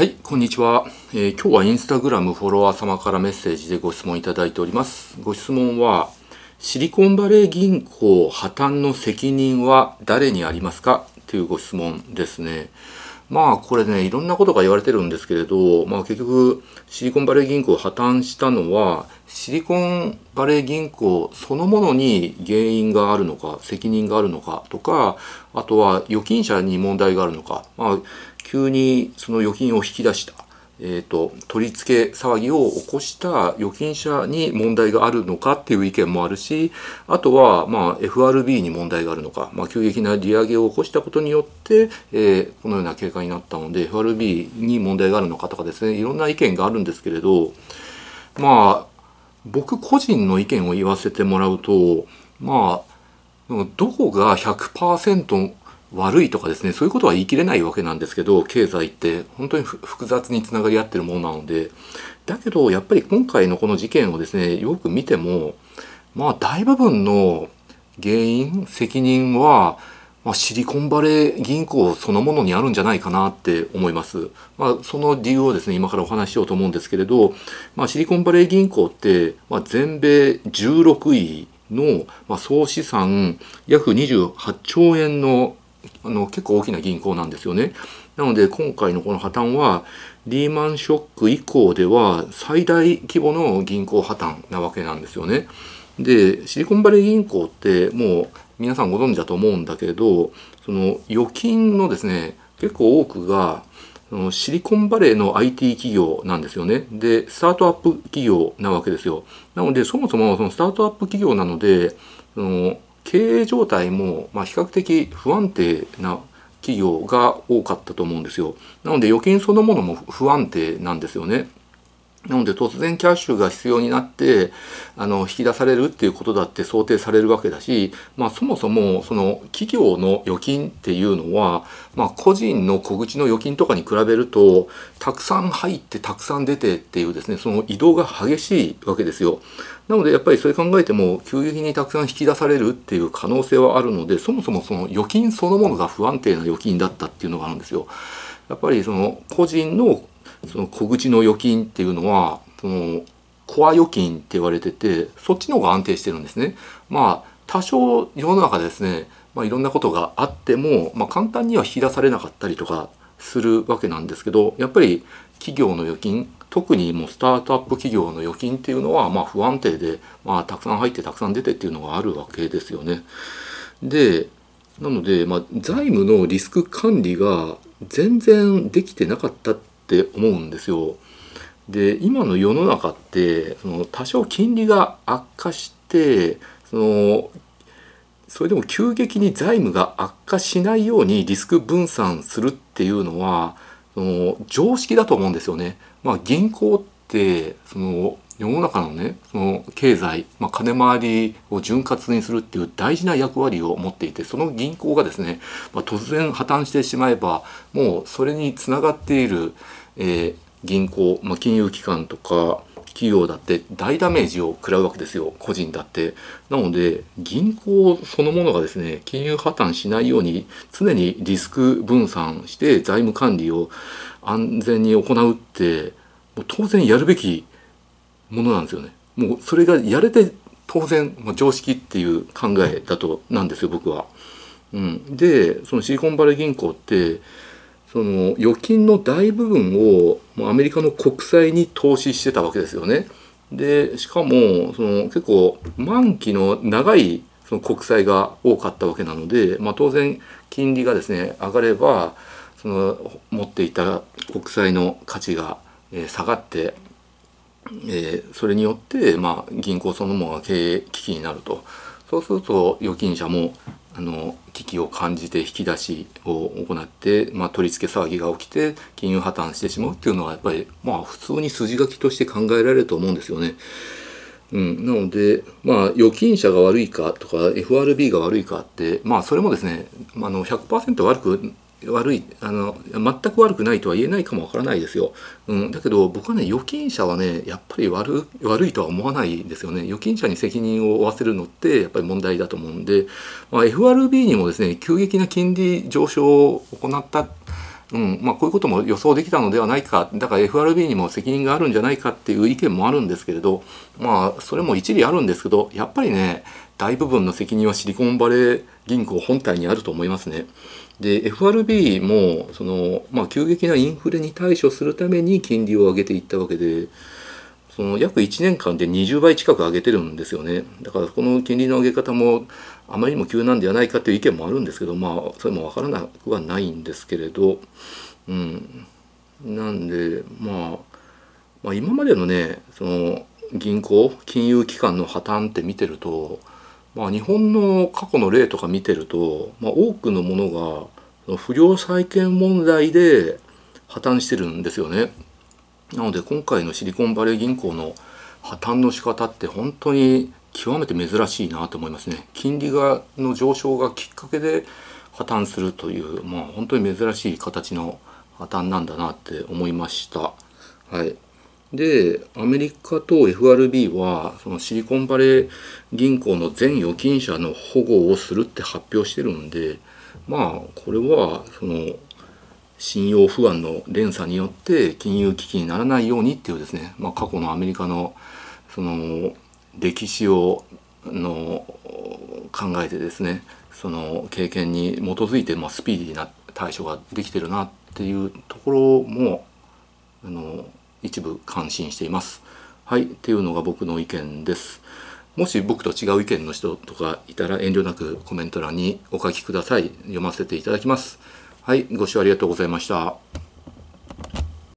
はい、こんにちは、えー、今日はインスタグラムフォロワー様からメッセージでご質問いただいております。ご質問は、シリコンバレー銀行破綻の責任は誰にありますかというご質問ですね。まあこれね、いろんなことが言われてるんですけれど、まあ結局シリコンバレー銀行破綻したのは、シリコンバレー銀行そのものに原因があるのか、責任があるのかとか、あとは預金者に問題があるのか、まあ急にその預金を引き出したえーと、取り付け騒ぎを起こした預金者に問題があるのかっていう意見もあるしあとは、まあ、FRB に問題があるのか、まあ、急激な利上げを起こしたことによって、えー、このような経過になったので FRB に問題があるのかとかですねいろんな意見があるんですけれどまあ僕個人の意見を言わせてもらうとまあどこが100%悪いとかですねそういうことは言い切れないわけなんですけど経済って本当に複雑につながり合ってるものなのでだけどやっぱり今回のこの事件をですねよく見てもまあ大部分の原因責任は、まあ、シリコンバレー銀行そのものにあるんじゃないかなって思います、まあ、その理由をですね今からお話ししようと思うんですけれど、まあ、シリコンバレー銀行って、まあ、全米16位の、まあ、総資産約28兆円のあの結構大きな銀行なんですよね。なので今回のこの破綻はリーマンショック以降では最大規模の銀行破綻なわけなんですよね。でシリコンバレー銀行ってもう皆さんご存知だと思うんだけどその預金のですね結構多くがシリコンバレーの IT 企業なんですよね。で、スタートアップ企業なわけですよ。なので、そもそもそのスタートアップ企業なので、その経営状態も、まあ、比較的不安定な企業が多かったと思うんですよ。なので預金そのものも不安定なんですよね。なので突然キャッシュが必要になってあの引き出されるっていうことだって想定されるわけだし、まあ、そもそもその企業の預金っていうのは、まあ、個人の小口の預金とかに比べるとたくさん入ってたくさん出てっていうですねその移動が激しいわけですよ。なのでやっぱりそれ考えても急激にたくさん引き出されるっていう可能性はあるのでそもそもその預金そのものが不安定な預金だったっていうのがあるんですよ。やっぱりその個人のその小口の預金っていうのはそのコア預金って言われててそっちの方が安定してるんですね。まあ多少世の中ですね、まあ、いろんなことがあっても、まあ、簡単には引き出されなかったりとかするわけなんですけどやっぱり企業の預金特にもうスタートアップ企業の預金っていうのはま不安定で、まあ、たくさん入ってたくさん出てっていうのがあるわけですよね。でなので、まあ、財務のリスク管理が全然できてなかったっって思うんですよ。で今の世の中ってその多少金利が悪化してそのそれでも急激に財務が悪化しないようにリスク分散するっていうのはその常識だと思うんですよね。まあ、銀行ってその世の中のねその経済、まあ、金回りを潤滑にするっていう大事な役割を持っていてその銀行がですね、まあ、突然破綻してしまえばもうそれにつながっているえー、銀行、まあ、金融機関とか企業だって大ダメージを食らうわけですよ個人だってなので銀行そのものがですね金融破綻しないように常にリスク分散して財務管理を安全に行うってもう当然やるべきものなんですよねもうそれがやれて当然、まあ、常識っていう考えだとなんですよ僕は。うん、でそのシリコンバレー銀行ってその預金の大部分をもうアメリカの国債に投資してたわけですよね。でしかもその結構満期の長いその国債が多かったわけなので、まあ、当然金利がですね上がればその持っていた国債の価値が、え下がって、えそれによって、ま銀行そのものが経営危機になるとそうすると預金者もあの危機を感じて引き出しを行って、まあ、取り付け騒ぎが起きて金融破綻してしまうっていうのはやっぱりまあ普通に筋書きとして考えられると思うんですよね。うん、なので、まあ、預金者が悪いかとか FRB が悪いかって、まあ、それもですねあの100%悪く悪いあの全く悪くないとは言えないかもわからないですよ、うん、だけど僕はね預金者はねやっぱり悪悪いとは思わないですよね預金者に責任を負わせるのってやっぱり問題だと思うんで、まあ、FRB にもですね急激な金利上昇を行ったうんまあ、こういうことも予想できたのではないかだから FRB にも責任があるんじゃないかっていう意見もあるんですけれど、まあ、それも一理あるんですけどやっぱりね大部分の責任はシリコンバレー銀行本体にあると思いますね。で FRB もその、まあ、急激なインフレに対処するために金利を上げていったわけで。その約1年間で20倍近く上げてるんですよねだからこの金利の上げ方もあまりにも急なんではないかという意見もあるんですけどまあそれも分からなくはないんですけれど、うん、なんで、まあ、まあ今までのねその銀行金融機関の破綻って見てると、まあ、日本の過去の例とか見てると、まあ、多くのものが不良債権問題で破綻してるんですよね。なので今回のシリコンバレー銀行の破綻の仕方って本当に極めて珍しいなと思いますね。金利がの上昇がきっかけで破綻するという、まあ、本当に珍しい形の破綻なんだなって思いました。はい、でアメリカと FRB はそのシリコンバレー銀行の全預金者の保護をするって発表してるんでまあこれはその信用不安の連鎖によって金融危機にならないようにっていうですね、まあ、過去のアメリカのその歴史をの考えてですねその経験に基づいて、まあ、スピーディーな対処ができてるなっていうところもあの一部感心しています。はいっていうのが僕の意見です。もし僕と違う意見の人とかいたら遠慮なくコメント欄にお書きください。読ませていただきます。はい、ご視聴ありがとうございました。